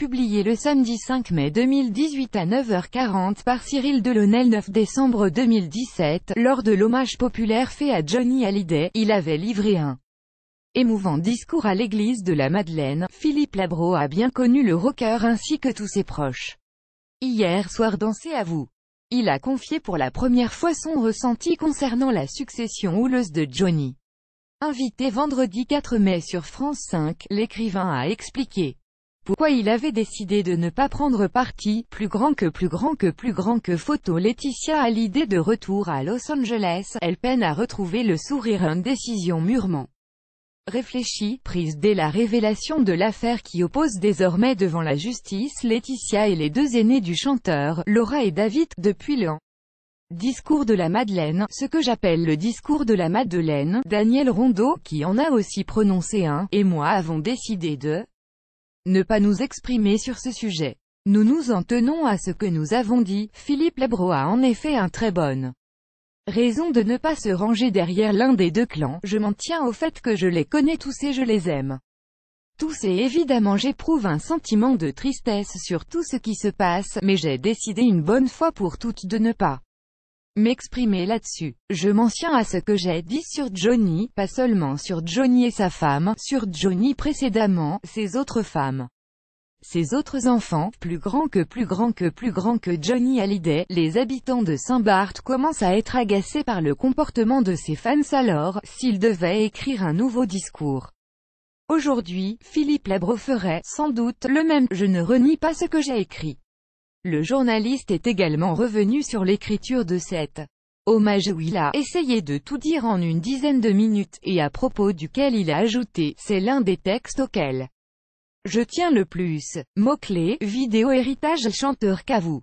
publié le samedi 5 mai 2018 à 9h40 par Cyril Delonel 9 décembre 2017, lors de l'hommage populaire fait à Johnny Hallyday, il avait livré un émouvant discours à l'église de la Madeleine, Philippe Labro a bien connu le rocker ainsi que tous ses proches. Hier soir dansez à vous. Il a confié pour la première fois son ressenti concernant la succession houleuse de Johnny. Invité vendredi 4 mai sur France 5, l'écrivain a expliqué pourquoi il avait décidé de ne pas prendre parti, plus grand que plus grand que plus grand que photo Laetitia a l'idée de retour à Los Angeles, elle peine à retrouver le sourire une décision mûrement réfléchie, prise dès la révélation de l'affaire qui oppose désormais devant la justice Laetitia et les deux aînés du chanteur, Laura et David, depuis le Discours de la Madeleine, ce que j'appelle le discours de la Madeleine, Daniel Rondeau, qui en a aussi prononcé un, et moi avons décidé de ne pas nous exprimer sur ce sujet. Nous nous en tenons à ce que nous avons dit, Philippe Labro a en effet un très bonne raison de ne pas se ranger derrière l'un des deux clans, je m'en tiens au fait que je les connais tous et je les aime. Tous et évidemment j'éprouve un sentiment de tristesse sur tout ce qui se passe, mais j'ai décidé une bonne fois pour toutes de ne pas m'exprimer là-dessus. Je m'en tiens à ce que j'ai dit sur Johnny, pas seulement sur Johnny et sa femme, sur Johnny précédemment, ses autres femmes. Ses autres enfants, plus grands que plus grands que plus grands que Johnny Hallyday, les habitants de Saint-Barth commencent à être agacés par le comportement de ses fans alors, s'ils devaient écrire un nouveau discours. Aujourd'hui, Philippe Labreau ferait, sans doute, le même, je ne renie pas ce que j'ai écrit. Le journaliste est également revenu sur l'écriture de cet hommage où il a essayé de tout dire en une dizaine de minutes, et à propos duquel il a ajouté « C'est l'un des textes auxquels je tiens le plus. ». Mot-clé, vidéo héritage chanteur vous.